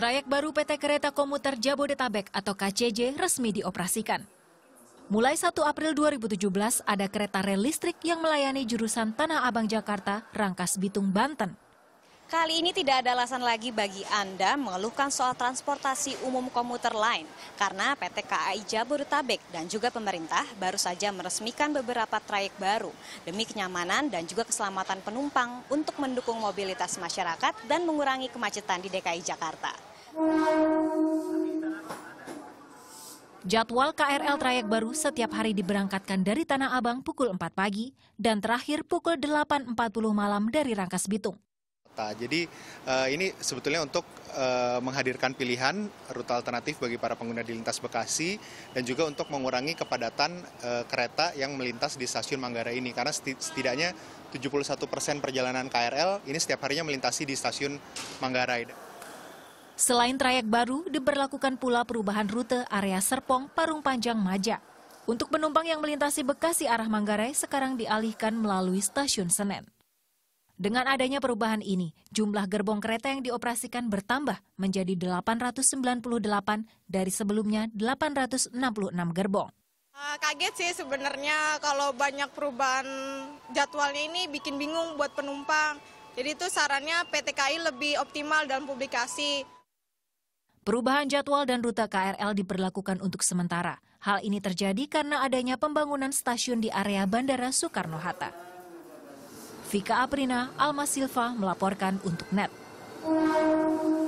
Trayek baru PT Kereta Komuter Jabodetabek atau KCJ resmi dioperasikan. Mulai 1 April 2017 ada kereta rel listrik yang melayani jurusan Tanah Abang Jakarta, Rangkas Bitung, Banten. Kali ini tidak ada alasan lagi bagi Anda mengeluhkan soal transportasi umum komuter lain karena PT KAI Jabodetabek dan juga pemerintah baru saja meresmikan beberapa trayek baru demi kenyamanan dan juga keselamatan penumpang untuk mendukung mobilitas masyarakat dan mengurangi kemacetan di DKI Jakarta. Jadwal KRL trayek baru setiap hari diberangkatkan dari Tanah Abang pukul 4 pagi dan terakhir pukul 8.40 malam dari Rangkas Bitung. Jadi uh, ini sebetulnya untuk uh, menghadirkan pilihan rute alternatif bagi para pengguna di lintas Bekasi dan juga untuk mengurangi kepadatan uh, kereta yang melintas di stasiun Manggarai ini karena setidaknya 71 persen perjalanan KRL ini setiap harinya melintasi di stasiun Manggarai. Selain trayek baru, diberlakukan pula perubahan rute area Serpong Parung Panjang Maja. Untuk penumpang yang melintasi Bekasi arah Manggarai sekarang dialihkan melalui stasiun Senen. Dengan adanya perubahan ini, jumlah gerbong kereta yang dioperasikan bertambah menjadi 898 dari sebelumnya 866 gerbong. Eh, kaget sih sebenarnya kalau banyak perubahan jadwalnya ini bikin bingung buat penumpang. Jadi itu sarannya PTKI lebih optimal dalam publikasi. Perubahan jadwal dan rute KRL diperlakukan untuk sementara. Hal ini terjadi karena adanya pembangunan stasiun di area Bandara Soekarno-Hatta. Vika Aprina, Alma Silva melaporkan untuk NET.